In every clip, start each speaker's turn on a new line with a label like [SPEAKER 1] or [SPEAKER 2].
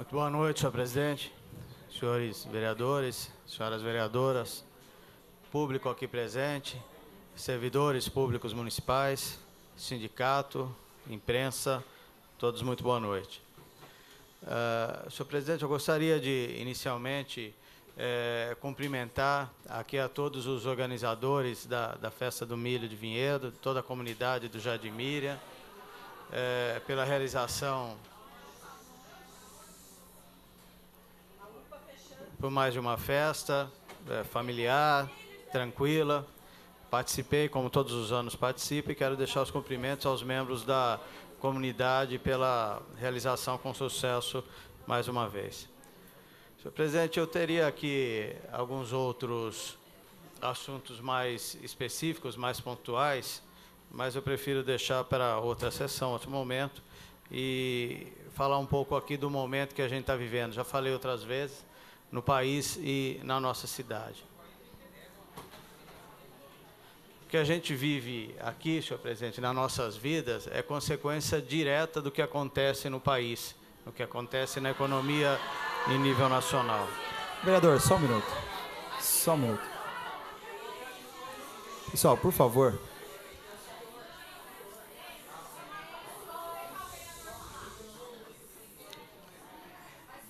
[SPEAKER 1] Muito boa noite, senhor presidente, senhores vereadores, senhoras vereadoras, público aqui presente, servidores públicos municipais, sindicato, imprensa, todos muito boa noite. Uh, senhor presidente, eu gostaria de, inicialmente, eh, cumprimentar aqui a todos os organizadores da, da Festa do Milho de Vinhedo, toda a comunidade do Jardim eh, pela realização por mais de uma festa é, familiar, tranquila. Participei, como todos os anos participo, e quero deixar os cumprimentos aos membros da comunidade pela realização com sucesso mais uma vez. Senhor presidente, eu teria aqui alguns outros assuntos mais específicos, mais pontuais, mas eu prefiro deixar para outra sessão, outro momento, e falar um pouco aqui do momento que a gente está vivendo. Já falei outras vezes, no país e na nossa cidade. O que a gente vive aqui, senhor presidente, nas nossas vidas, é consequência direta do que acontece no país, do que acontece na economia em nível nacional. Vereador, só um minuto. Só um minuto. Pessoal, por favor.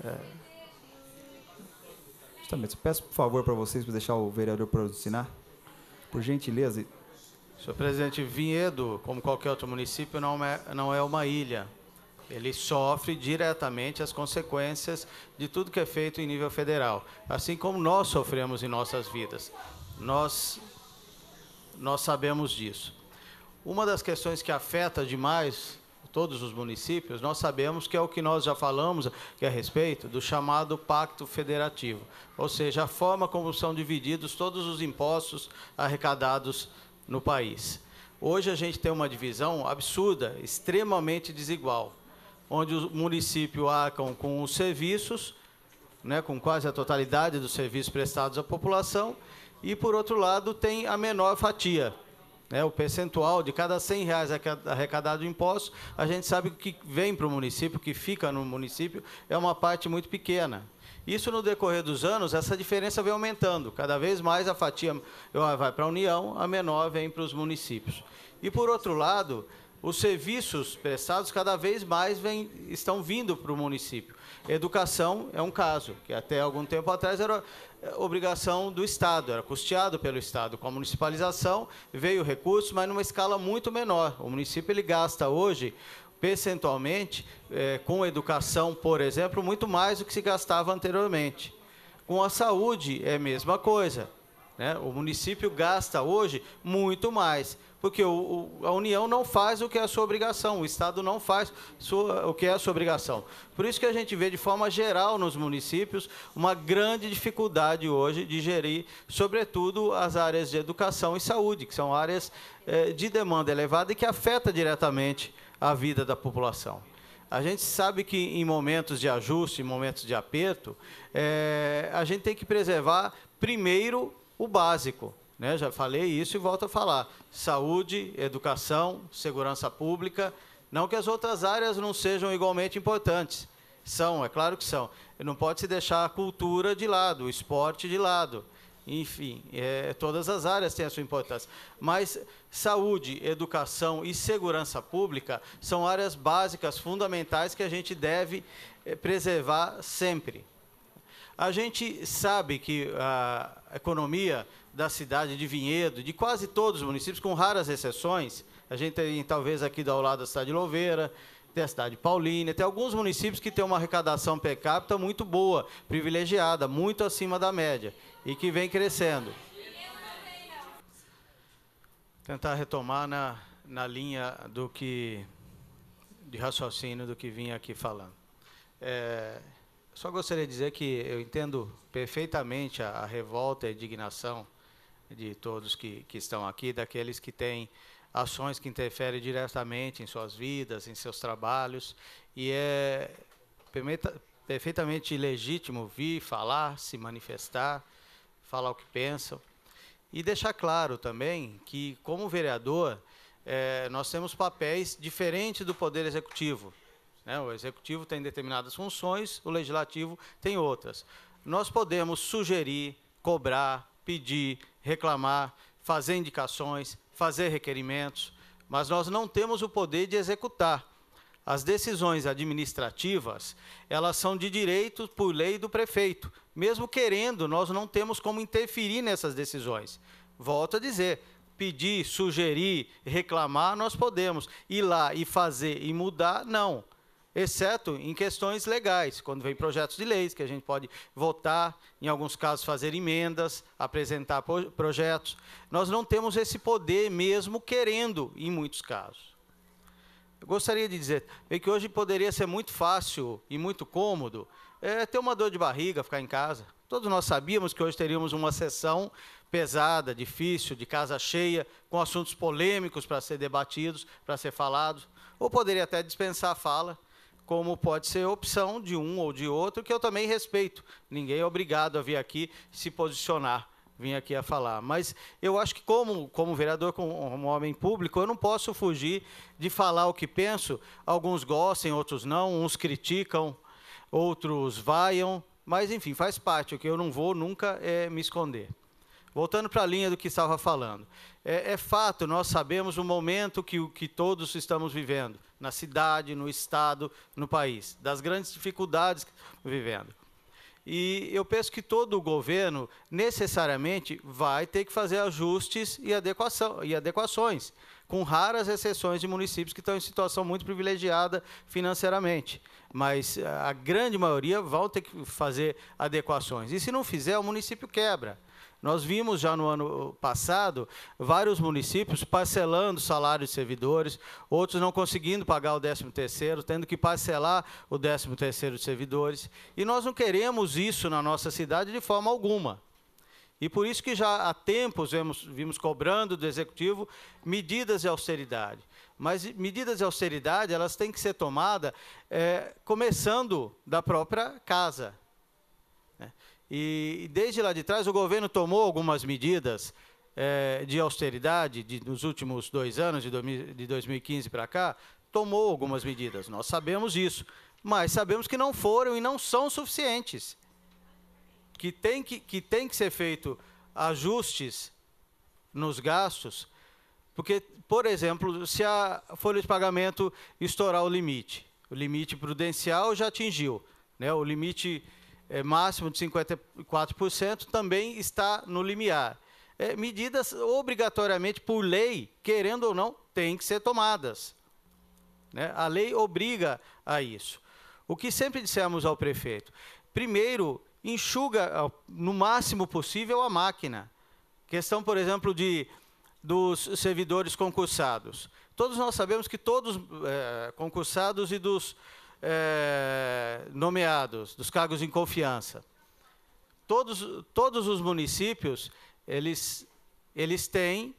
[SPEAKER 1] É. Peço, por favor, para vocês, para deixar o vereador pronunciar, por gentileza. Senhor presidente, Vinhedo, como qualquer outro município, não é, não é uma ilha. Ele sofre diretamente as consequências de tudo que é feito em nível federal, assim como nós sofremos em nossas vidas. Nós, nós sabemos disso. Uma das questões que afeta demais todos os municípios, nós sabemos que é o que nós já falamos é a respeito do chamado Pacto Federativo, ou seja, a forma como são divididos todos os impostos arrecadados no país. Hoje a gente tem uma divisão absurda, extremamente desigual, onde o município arca com os serviços, né, com quase a totalidade dos serviços prestados à população, e, por outro lado, tem a menor fatia, né, o percentual de cada 100 reais arrecadado de impostos, a gente sabe que vem para o município, que fica no município, é uma parte muito pequena. Isso, no decorrer dos anos, essa diferença vem aumentando. Cada vez mais a fatia ah, vai para a União, a menor vem para os municípios. E, por outro lado, os serviços prestados cada vez mais vem, estão vindo para o município. Educação é um caso, que até algum tempo atrás era eh, obrigação do Estado, era custeado pelo Estado. Com a municipalização veio o recurso, mas numa escala muito menor. O município ele gasta hoje percentualmente eh, com educação, por exemplo, muito mais do que se gastava anteriormente. Com a saúde é a mesma coisa. Né? O município gasta hoje muito mais porque o, o, a União não faz o que é a sua obrigação, o Estado não faz sua, o que é a sua obrigação. Por isso que a gente vê, de forma geral, nos municípios, uma grande dificuldade hoje de gerir, sobretudo, as áreas de educação e saúde, que são áreas eh, de demanda elevada e que afeta diretamente a vida da população. A gente sabe que em momentos de ajuste, em momentos de aperto, eh, a gente tem que preservar primeiro o básico, né? Já falei isso e volto a falar. Saúde, educação, segurança pública. Não que as outras áreas não sejam igualmente importantes. São, é claro que são. Não pode se deixar a cultura de lado, o esporte de lado. Enfim, é, todas as áreas têm a sua importância. Mas saúde, educação e segurança pública são áreas básicas, fundamentais, que a gente deve eh, preservar sempre. A gente sabe que a economia da cidade de Vinhedo, de quase todos os municípios, com raras exceções. A gente tem, talvez, aqui do lado da cidade de Louveira, tem a cidade de Paulínia, tem alguns municípios que têm uma arrecadação per capita muito boa, privilegiada, muito acima da média, e que vem crescendo. Tentar retomar na, na linha do que de raciocínio do que vinha aqui falando. É, só gostaria de dizer que eu entendo perfeitamente a, a revolta e a indignação de todos que, que estão aqui, daqueles que têm ações que interferem diretamente em suas vidas, em seus trabalhos, e é perfeitamente legítimo vir, falar, se manifestar, falar o que pensam. E deixar claro também que, como vereador, é, nós temos papéis diferentes do Poder Executivo. Né? O Executivo tem determinadas funções, o Legislativo tem outras. Nós podemos sugerir, cobrar, pedir, reclamar, fazer indicações, fazer requerimentos, mas nós não temos o poder de executar. As decisões administrativas, elas são de direito por lei do prefeito. Mesmo querendo, nós não temos como interferir nessas decisões. Volto a dizer, pedir, sugerir, reclamar, nós podemos. Ir lá e fazer e mudar, não exceto em questões legais, quando vem projetos de leis, que a gente pode votar, em alguns casos fazer emendas, apresentar projetos. Nós não temos esse poder, mesmo querendo, em muitos casos. Eu gostaria de dizer é que hoje poderia ser muito fácil e muito cômodo é, ter uma dor de barriga, ficar em casa. Todos nós sabíamos que hoje teríamos uma sessão pesada, difícil, de casa cheia, com assuntos polêmicos para ser debatidos, para ser falados. Ou poderia até dispensar a fala, como pode ser opção de um ou de outro, que eu também respeito. Ninguém é obrigado a vir aqui se posicionar, vir aqui a falar. Mas eu acho que, como, como vereador, como homem público, eu não posso fugir de falar o que penso. Alguns gostem, outros não, uns criticam, outros vaiam. Mas, enfim, faz parte. O que eu não vou nunca é me esconder. Voltando para a linha do que estava falando. É, é, fato, nós sabemos o momento que, que todos estamos vivendo, na cidade, no estado, no país, das grandes dificuldades que estamos vivendo. E eu penso que todo o governo necessariamente vai ter que fazer ajustes e, adequação, e adequações, com raras exceções de municípios que estão em situação muito privilegiada financeiramente. Mas eh, a grande maioria vão ter que fazer adequações. E se não fizer, o município quebra. Nós vimos já no ano passado vários municípios parcelando salários de servidores, outros não conseguindo pagar o 13º, tendo que parcelar o 13º de servidores. E nós não queremos isso na nossa cidade de forma alguma. E por isso que já há tempos vimos, vimos cobrando do Executivo medidas de austeridade. Mas medidas de austeridade elas têm que ser tomadas é, começando da própria casa. Né? E, desde lá de trás o governo tomou algumas medidas é, de austeridade de, nos últimos dois anos, de, de 2015 para cá, tomou algumas medidas. Nós sabemos isso, mas sabemos que não foram e não são suficientes. Que tem que, que, tem que ser feito ajustes nos gastos, porque, por exemplo, se a folha de pagamento estourar o limite, o limite prudencial já atingiu, né? o limite é, máximo de 54% também está no limiar. É, medidas obrigatoriamente, por lei, querendo ou não, têm que ser tomadas. Né? A lei obriga a isso. O que sempre dissemos ao prefeito? Primeiro, enxuga ah, no máximo possível a máquina. Questão, por exemplo, de dos servidores concursados. Todos nós sabemos que todos é, concursados e dos é, nomeados, dos cargos em confiança. Todos, todos os municípios, eles, eles têm,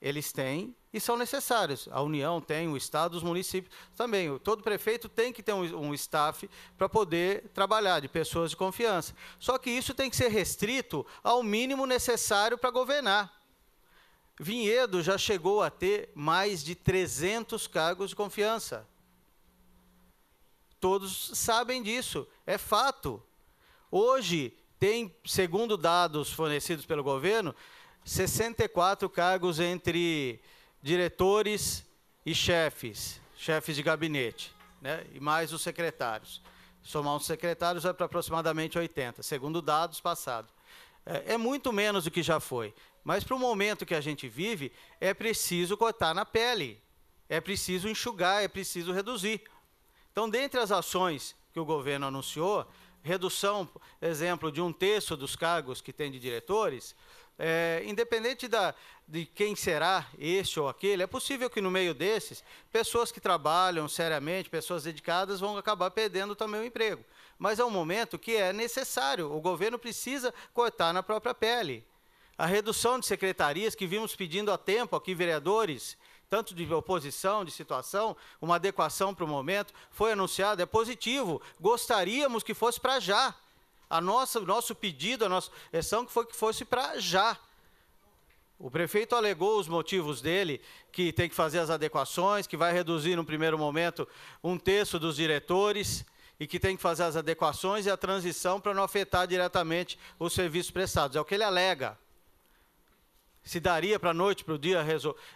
[SPEAKER 1] eles têm e são necessários. A União tem, o Estado, os municípios também. Todo prefeito tem que ter um, um staff para poder trabalhar, de pessoas de confiança. Só que isso tem que ser restrito ao mínimo necessário para governar. Vinhedo já chegou a ter mais de 300 cargos de confiança todos sabem disso, é fato. Hoje tem, segundo dados fornecidos pelo governo, 64 cargos entre diretores e chefes, chefes de gabinete, né? e mais os secretários. Somar os secretários vai é para aproximadamente 80, segundo dados passados. É, é muito menos do que já foi. Mas para o momento que a gente vive, é preciso cortar na pele, é preciso enxugar, é preciso reduzir. Então, dentre as ações que o governo anunciou, redução, exemplo, de um terço dos cargos que tem de diretores, é, independente da, de quem será este ou aquele, é possível que no meio desses, pessoas que trabalham seriamente, pessoas dedicadas, vão acabar perdendo também o emprego. Mas é um momento que é necessário, o governo precisa cortar na própria pele. A redução de secretarias que vimos pedindo há tempo aqui, vereadores, tanto de oposição, de situação, uma adequação para o momento, foi anunciado, é positivo. Gostaríamos que fosse para já. A nossa, o nosso pedido, a nossa questão que foi que fosse para já. O prefeito alegou os motivos dele, que tem que fazer as adequações, que vai reduzir, no primeiro momento, um terço dos diretores e que tem que fazer as adequações e a transição para não afetar diretamente os serviços prestados. É o que ele alega se daria para a noite, para o dia,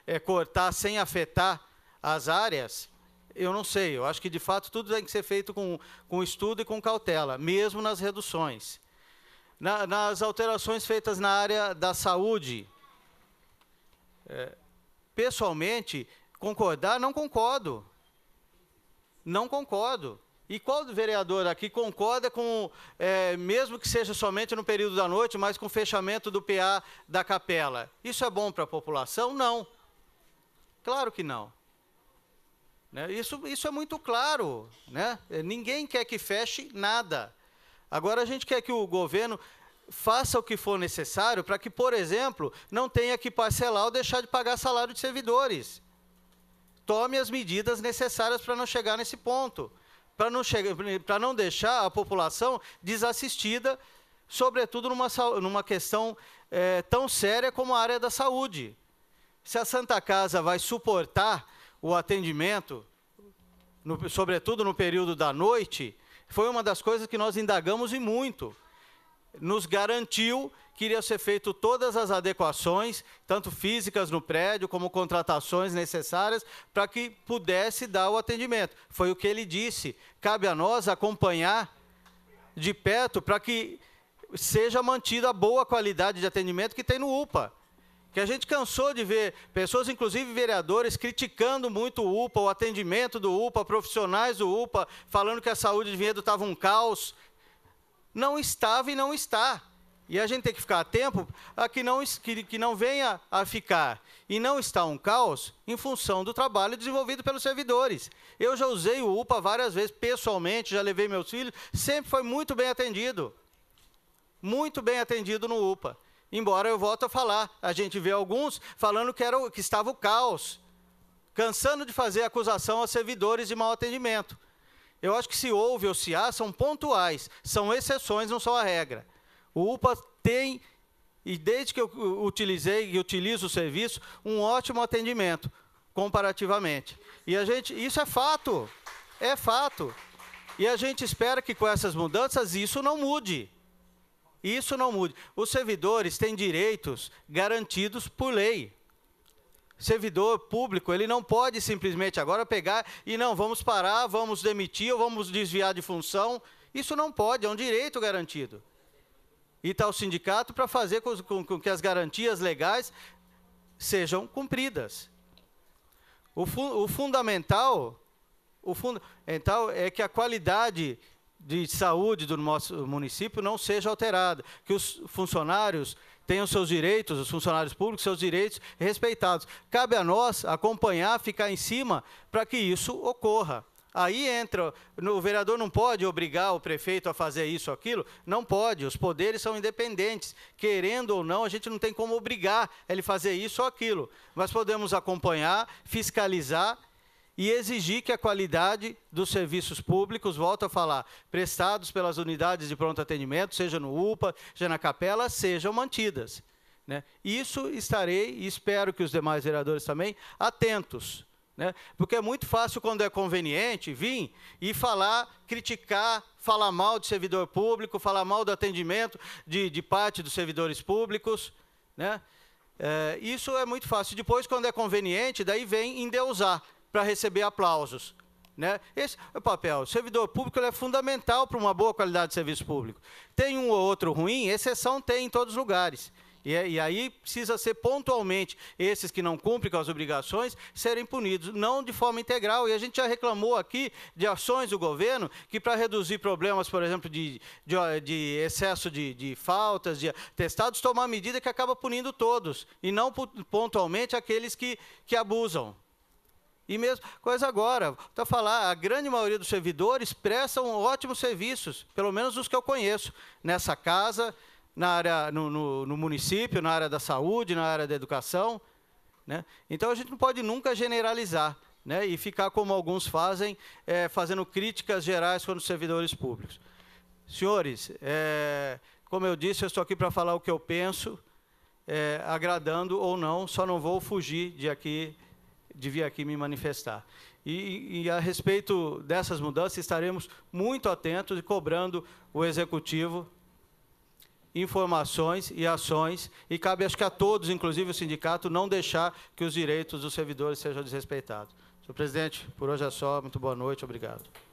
[SPEAKER 1] é, cortar sem afetar as áreas, eu não sei. Eu acho que, de fato, tudo tem que ser feito com, com estudo e com cautela, mesmo nas reduções. Na, nas alterações feitas na área da saúde, é, pessoalmente, concordar, não concordo. Não concordo. E qual vereador aqui concorda com, é, mesmo que seja somente no período da noite, mas com o fechamento do PA da capela? Isso é bom para a população? Não. Claro que não. Né? Isso, isso é muito claro. Né? Ninguém quer que feche nada. Agora a gente quer que o governo faça o que for necessário para que, por exemplo, não tenha que parcelar ou deixar de pagar salário de servidores. Tome as medidas necessárias para não chegar nesse ponto para não, chegar, não deixar a população desassistida, sobretudo numa, numa questão é, tão séria como a área da saúde. Se a Santa Casa vai suportar o atendimento, no, sobretudo no período da noite, foi uma das coisas que nós indagamos e muito nos garantiu que iriam ser feitas todas as adequações, tanto físicas no prédio, como contratações necessárias, para que pudesse dar o atendimento. Foi o que ele disse. Cabe a nós acompanhar de perto para que seja mantida a boa qualidade de atendimento que tem no UPA. Que a gente cansou de ver pessoas, inclusive vereadores, criticando muito o UPA, o atendimento do UPA, profissionais do UPA, falando que a saúde de Vinhedo estava um caos não estava e não está. E a gente tem que ficar atento a que não, que, que não venha a ficar e não está um caos em função do trabalho desenvolvido pelos servidores. Eu já usei o UPA várias vezes pessoalmente, já levei meus filhos, sempre foi muito bem atendido. Muito bem atendido no UPA. Embora eu volte a falar, a gente vê alguns falando que, era, que estava o caos, cansando de fazer acusação a servidores de mau atendimento. Eu acho que se houve ou se há, são pontuais, são exceções, não são a regra. O UPA tem, e desde que eu utilizei e utilizo o serviço, um ótimo atendimento, comparativamente. E a gente, isso é fato, é fato. E a gente espera que com essas mudanças isso não mude. Isso não mude. Os servidores têm direitos garantidos por lei servidor público, ele não pode simplesmente agora pegar e não, vamos parar, vamos demitir ou vamos desviar de função. Isso não pode, é um direito garantido. E está o sindicato para fazer com, com, com, que as garantias legais sejam cumpridas. O, fu o fundamental o então, é que a qualidade de saúde do nosso município não seja alterada, que os funcionários tenham seus direitos, os funcionários públicos, seus direitos respeitados. Cabe a nós acompanhar, ficar em cima para que isso ocorra. Aí entra, o vereador não pode obrigar o prefeito a fazer isso ou aquilo, não pode, os poderes são independentes. Querendo ou não, a gente não tem como obrigar ele a fazer isso ou aquilo, mas podemos acompanhar, fiscalizar e exigir que a qualidade dos serviços públicos, volto a falar, prestados pelas unidades de pronto atendimento, seja no UPA, seja na capela, sejam mantidas. Né? Isso estarei, e espero que os demais vereadores também, atentos. Né? Porque é muito fácil, quando é conveniente, vir e falar, criticar, falar mal de servidor público, falar mal do atendimento de, de parte dos servidores públicos. Né? É, isso é muito fácil. Depois, quando é conveniente, daí vem endeusar para receber aplausos. Né? Esse é o papel. O servidor público é fundamental para uma boa qualidade de serviço público. Tem um ou outro ruim, exceção tem em todos os lugares. E, é, e aí precisa ser pontualmente esses que não cumprem com as obrigações serem punidos, não de forma integral. E a gente já reclamou aqui de ações do governo que, para reduzir problemas, por exemplo, de, de, de excesso de, de, faltas, de testados tomar medida que acaba punindo todos, e não pontualmente aqueles que, que abusam. E mesmo coisa agora, para então, falar, a grande maioria dos servidores prestam ótimos serviços, pelo menos os que eu conheço, nessa casa, na área, no, no, no município, na área da saúde, na área da educação. Né? Então a gente não pode nunca generalizar né? e ficar como alguns fazem, é, fazendo críticas gerais contra os servidores públicos. Senhores, é, como eu disse, eu estou aqui para falar o que eu penso, é, agradando ou não, só não vou fugir de aqui de vir aqui me manifestar. E, e, a respeito dessas mudanças, estaremos muito atentos e cobrando o executivo informações e ações, e cabe, acho que a todos, inclusive o sindicato, não deixar que os direitos dos servidores sejam desrespeitados. Senhor presidente, por hoje é só. Muito boa noite. Obrigado.